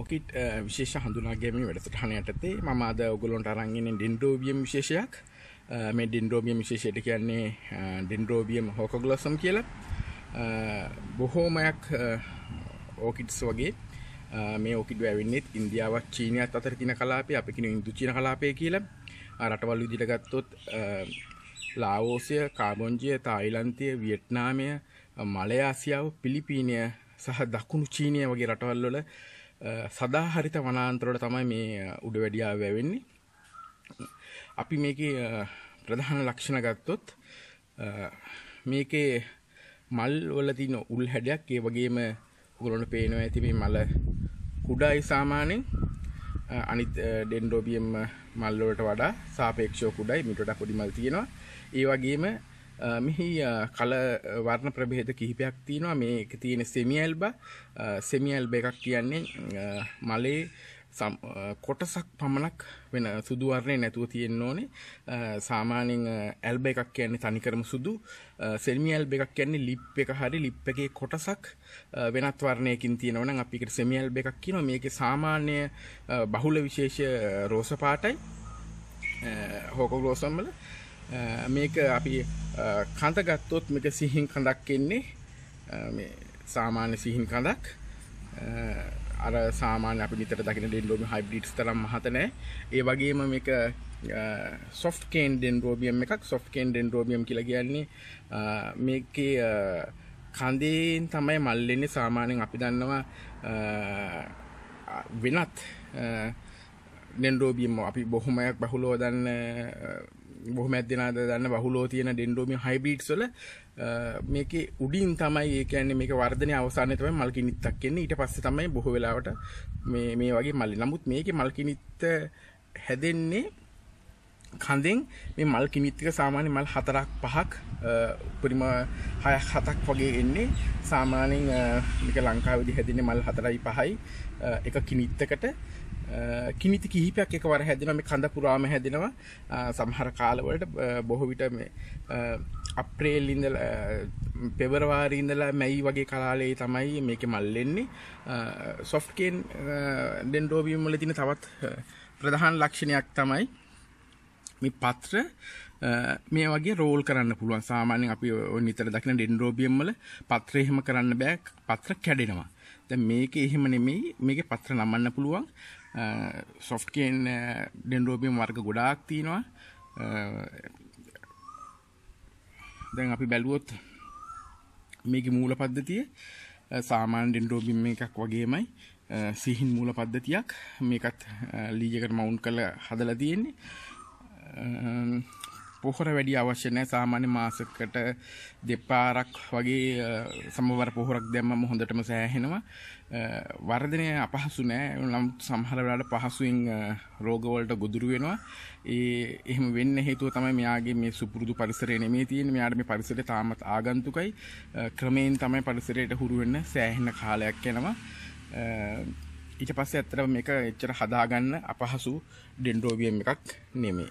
ඕකිට විශේෂ හඳුනාගැමි වැඩසටහන යටතේ මම අද ඔගොලොන්ට අරංගෙන ඩින්ඩෝබියම් විශේෂයක් මේ ඩින්ඩෝබියම් විශේෂයට කියන්නේ ඩින්ඩෝබියම් හෝකොගලොසම් කියලා බොහෝමයක් ඕකිට්ස් වගේ මේ ඕකිඩ ඇවින්නෙත් ඉන්දියාවත් චීනයත් අතර තින කලාපේ අපි කින ඉන්දු චීන කලාපය කියලා රටවල් විදිහට ගත්තොත් ලාඕසය කාබොන්ජය තායිලන්තය වියට්නාමය මලයාසියාව පිලිපීනය සහ දකුණු චීනය වගේ රටවල්වල සදා හරිත වනාන්තරවල තමයි මේ උඩවැඩියා වැවෙන්නේ. අපි මේකේ ප්‍රධාන ලක්ෂණ ගත්තොත් මේකේ මල් වල තියෙන උල් හැඩයක් ඒ වගේම ඔයගොල්ලන්ට පේනවා ඇති මේ මල කුඩායි සාමාන්‍යයෙන් අනිත් ඩෙන්ඩ්‍රෝබියම් මල් වලට වඩා සාපේක්ෂව කුඩායි මීට වඩා පොඩි මල් තියෙනවා. ඒ වගේම මෙහි කල වර්ණ ප්‍රභේද කිහිපයක් තියෙනවා මේක තියෙන සෙමියල්බ සෙමියල්බ එකක් කියන්නේ මලේ කොටසක් පමණක් වෙන සුදුවර්ණය නැතුව තියෙන්න ඕනේ සාමානෙන් ඇල්බ එකක් කියන්නේ තනිකරම සුදු සෙල්මි ඇල්බ එකක් කියන්නේ ලිප් එක හරි ලිප් එකේ කොටසක් වෙනත් වර්ණයකින් තියෙනවනම් අපි ඒකට සෙමි ඇල්බ එකක් කියනවා මේකේ සාමාන්‍ය බහුල විශේෂ රෝස පාටයි හෝකෝග්ලෝසම් වල මේක අපි කඳ ගත්තොත් මේක සිහින් කඳක් එන්නේ සාමාන්‍ය සිහින් කඳක් අර සාමාන්‍ය අපි නිතර දකින ඩෙන්ඩ්‍රෝබියම් හයිබ්‍රිඩ්ස් තරම් මහත නෑ ඒ වගේම මේක සොෆ්ට් කේන් ඩෙන්ඩ්‍රෝබියම් එකක් සොෆ්ට් කේන් ඩෙන්ඩ්‍රෝබියම් කියලා කියන්නේ මේකේ කඳෙන් තමයි මල්ලෙන්නේ සාමාන්‍යයෙන් අපි දන්නවා වෙනත් ඩෙන්ඩ්‍රෝබියම් අපි බොහොමයක් බහුලව දන්න බොහම ඇදනද දන්න බහුලෝ තියෙන ඩෙන්ඩෝමි හයිබිට්ස්ල මේක උඩින් තමයි ඒකන්නේ මේක වර්ධනය අවසානතම මල්කිනිත්තක් කියන්නේ ඊට පස්ස තමයි බොහෝ වෙලාවට මේ මේ වගේ මල්ලි නමුත් මේක මල්කිනිත්ත හැදෙන්නේ කඳෙන් මේ මල් කිමිත්තික සාමාන්‍ය මල් හතරක් පහක් උපරිම හය හතක් වගේ එන්නේ සාමානෙන් එක ලංකාවදි හැදින මල් හතරයි පහයි එක කිනිත්තකට කිමිති කිහිපයක් එකවර හැදෙන මේ කඳ පුරාම හැදෙනවා සමහර කාලවලට බොහෝ විට මේ අප්‍රේල් ඉඳල පෙබරවාරි ඉඳලා මැයි වගේ කාලේ තමයි මේක මල්ලෙන්නේ සොෆ්ට්කෙන් ඩෙන්ඩෝබියම් වල තියෙන තවත් ප්‍රධාන ලක්ෂණයක් තමයි මේ පත්‍ර මේ වගේ රෝල් කරන්න පුළුවන් සාමාන්‍යයෙන් අපි නිතර දකින ඩෙන්ඩ්‍රෝබියම් වල පත්‍ර එහෙම කරන්න බෑ පත්‍ර කැඩෙනවා. දැන් මේක එහෙම නෙමෙයි මේකේ පත්‍ර නමන්න පුළුවන්. සොෆ්ටකෙන් ඩෙන්ඩෝපියම් වර්ග ගොඩාක් තියෙනවා දැන් අපි බැලුවොත් මේක මූල පද්ධතිය සාමාන් ඩෙන්ඩෝබිම් එකක් වගේමයි සිහින් මූල පද්ධතියක් මේකත් ලීජකට මවුන්් කළ හදල තියෙන්නේ පොහොර වැඩි අවශ්‍ය නැහැ සාමාන්‍ය මාසකට දෙපාරක් වගේ සමවර පොහොරක් දැම්මම හොඳටම සෑහෙනවා වර්ධනය අපහසු නෑ නම් සමහර වෙලාවට පහසුවෙන් රෝග වලට ගොදුරු වෙනවා ඒ එහෙම වෙන්න හේතුව තමයි මෙයාගේ මේ සුපුරුදු පරිසරය නෙමෙයි තියෙන්නේ මෙයාට මේ පරිසරය තාමත් ආගන්තුකයි ක්‍රමයෙන් තමයි පරිසරයට හුරු වෙන්න සෑහෙන කාලයක් යනවා ඊට පස්සේ ඇත්තටම මේක එච්චර හදාගන්න අපහසු ඩෙන්ඩ්‍රෝබියම් එකක් නෙමෙයි